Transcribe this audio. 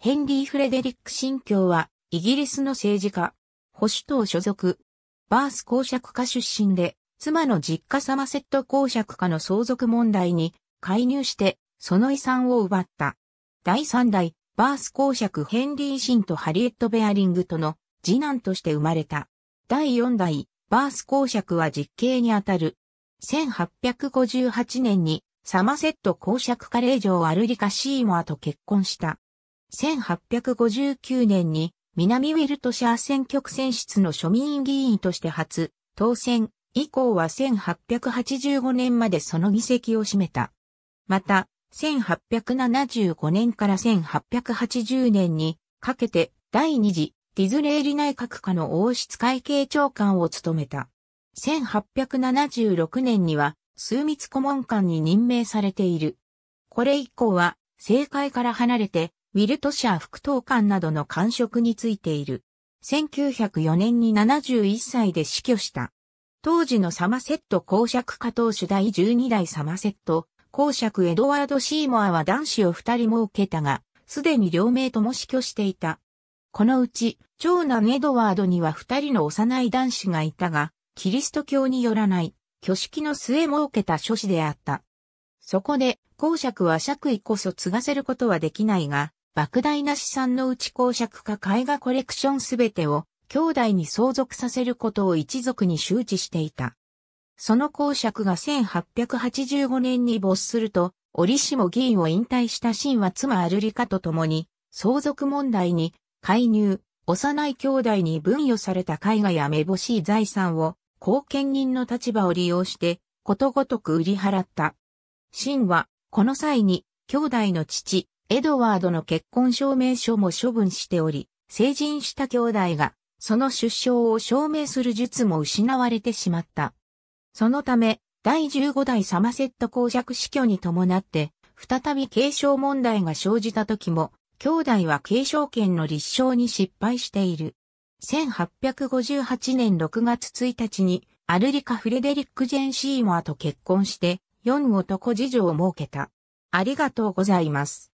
ヘンリー・フレデリック新教は、イギリスの政治家、保守党所属、バース公爵家出身で、妻の実家サマセット公爵家の相続問題に介入して、その遺産を奪った。第3代、バース公爵ヘンリー・シンとハリエット・ベアリングとの次男として生まれた。第4代、バース公爵は実刑にあたる。1858年にサマセット公爵家令嬢アルリカ・シーモアと結婚した。1859年に南ウィルトシャー選挙区選出の庶民議員として初当選以降は1885年までその議席を占めた。また、1875年から1880年にかけて第二次ディズレーリ内閣下の王室会計長官を務めた。1876年には枢密顧問官に任命されている。これ以降は政界から離れてウィルトシャー副統官などの官職についている。1904年に71歳で死去した。当時のサマセット公爵家藤主第12代サマセット公爵エドワード・シーモアは男子を二人設けたが、すでに両名とも死去していた。このうち、長男エドワードには二人の幼い男子がいたが、キリスト教によらない、挙式の末設けた諸子であった。そこで、公爵は爵位こそ継がせることはできないが、莫大な資産のうち公爵か絵画コレクションすべてを兄弟に相続させることを一族に周知していた。その公爵が1885年に没すると、折しも議員を引退した秦は妻アルリカと共に、相続問題に介入、幼い兄弟に分与された絵画やめぼしい財産を、後見人の立場を利用して、ことごとく売り払った。秦は、この際に、兄弟の父、エドワードの結婚証明書も処分しており、成人した兄弟が、その出生を証明する術も失われてしまった。そのため、第15代サマセット公爵死去に伴って、再び継承問題が生じた時も、兄弟は継承権の立証に失敗している。1858年6月1日に、アルリカ・フレデリック・ジェン・シーモアと結婚して、4男次女を設けた。ありがとうございます。